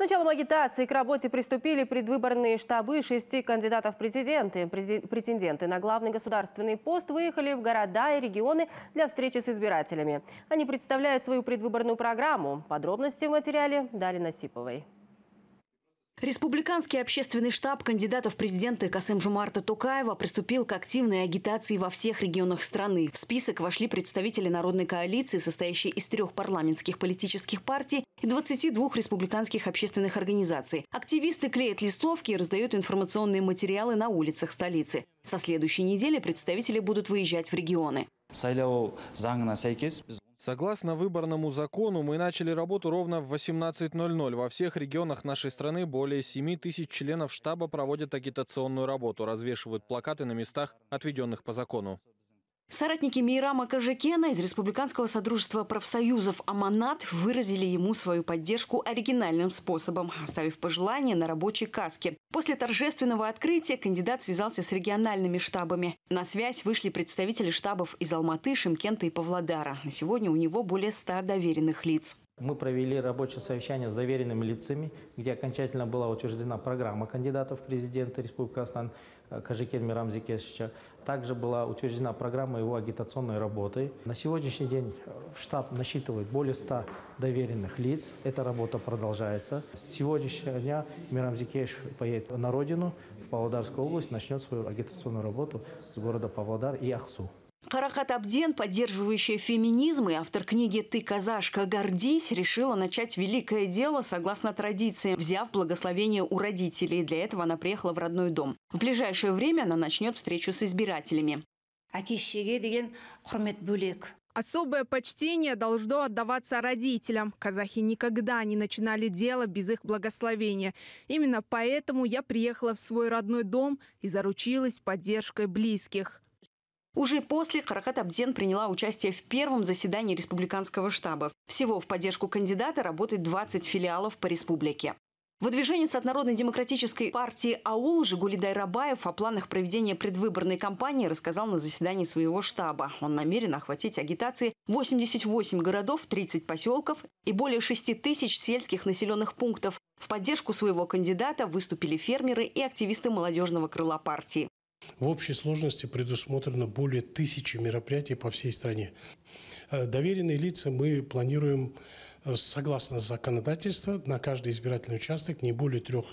С началом агитации к работе приступили предвыборные штабы шести кандидатов президенты. Претенденты на главный государственный пост выехали в города и регионы для встречи с избирателями. Они представляют свою предвыборную программу. Подробности в материале Дарьи Сиповой. Республиканский общественный штаб кандидатов в президенты Касым Жумарта Токаева приступил к активной агитации во всех регионах страны. В список вошли представители народной коалиции, состоящей из трех парламентских политических партий и 22 республиканских общественных организаций. Активисты клеят листовки и раздают информационные материалы на улицах столицы. Со следующей недели представители будут выезжать в регионы. Согласно выборному закону, мы начали работу ровно в 18.00. Во всех регионах нашей страны более 7 тысяч членов штаба проводят агитационную работу, развешивают плакаты на местах, отведенных по закону. Соратники Мейрама Кожекена из Республиканского Содружества профсоюзов «Аманат» выразили ему свою поддержку оригинальным способом, оставив пожелание на рабочей каске. После торжественного открытия кандидат связался с региональными штабами. На связь вышли представители штабов из Алматы, Шимкента и Павлодара. На сегодня у него более 100 доверенных лиц. Мы провели рабочее совещание с доверенными лицами, где окончательно была утверждена программа кандидатов в президенты Республики Казахстан э, Кажикен Мирам Зикешича. Также была утверждена программа его агитационной работы. На сегодняшний день э, в штаб насчитывает более 100 доверенных лиц. Эта работа продолжается. С сегодняшнего дня Мирам Зикеш поедет на родину, в Павлодарскую область, начнет свою агитационную работу с города Павлодар и Ахсу. Каракат Абден, поддерживающая феминизм и автор книги «Ты, казашка, гордись», решила начать великое дело согласно традиции, взяв благословение у родителей. Для этого она приехала в родной дом. В ближайшее время она начнет встречу с избирателями. Особое почтение должно отдаваться родителям. Казахи никогда не начинали дело без их благословения. Именно поэтому я приехала в свой родной дом и заручилась поддержкой близких. Уже после Каракат Абден приняла участие в первом заседании республиканского штаба. Всего в поддержку кандидата работает 20 филиалов по республике. Выдвиженец от Народной демократической партии «Аул» Жигули Дайрабаев о планах проведения предвыборной кампании рассказал на заседании своего штаба. Он намерен охватить агитации 88 городов, 30 поселков и более 6 тысяч сельских населенных пунктов. В поддержку своего кандидата выступили фермеры и активисты молодежного крыла партии. В общей сложности предусмотрено более тысячи мероприятий по всей стране. Э, доверенные лица мы планируем, э, согласно законодательству, на каждый избирательный участок не более трех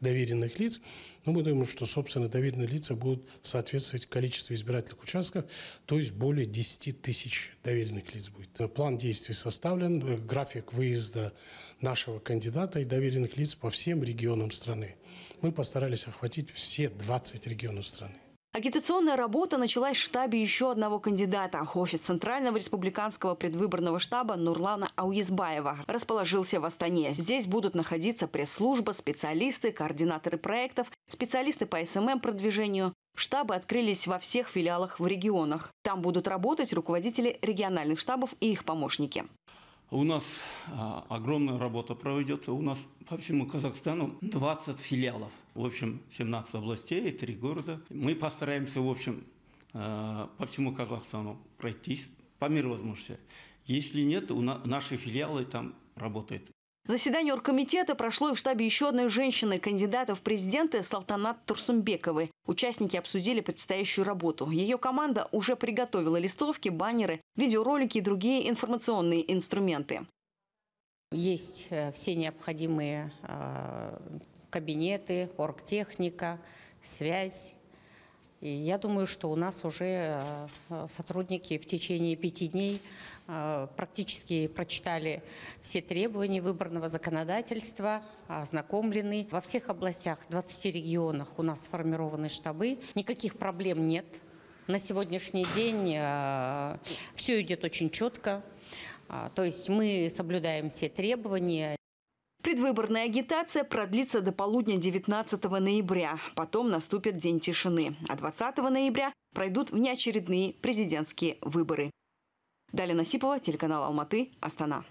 доверенных лиц. Но мы думаем, что, собственно, доверенные лица будут соответствовать количеству избирательных участков, то есть более 10 тысяч доверенных лиц будет. Э, план действий составлен, график выезда нашего кандидата и доверенных лиц по всем регионам страны. Мы постарались охватить все 20 регионов страны. Агитационная работа началась в штабе еще одного кандидата. Офис Центрального республиканского предвыборного штаба Нурлана Ауезбаева расположился в Астане. Здесь будут находиться пресс-служба, специалисты, координаторы проектов, специалисты по СММ-продвижению. Штабы открылись во всех филиалах в регионах. Там будут работать руководители региональных штабов и их помощники. У нас а, огромная работа проведется. У нас по всему Казахстану 20 филиалов. В общем, 17 областей, 3 города. Мы постараемся, в общем, а, по всему Казахстану пройтись по мере возможности. Если нет, у нас наши филиалы там работают. Заседание оргкомитета прошло и в штабе еще одной женщины, кандидата в президенты Салтанат Турсумбековой. Участники обсудили предстоящую работу. Ее команда уже приготовила листовки, баннеры, видеоролики и другие информационные инструменты. Есть э, все необходимые э, кабинеты, оргтехника, связь и я думаю, что у нас уже э, сотрудники в течение пяти дней э, практически прочитали все требования выборного законодательства, ознакомлены. Во всех областях, 20 регионах у нас сформированы штабы. Никаких проблем нет. На сегодняшний день э, все идет очень четко. А, то есть мы соблюдаем все требования. Предвыборная агитация продлится до полудня 19 ноября. Потом наступит день тишины. А 20 ноября пройдут внеочередные президентские выборы. Далее Насипова, телеканал Алматы, Астана.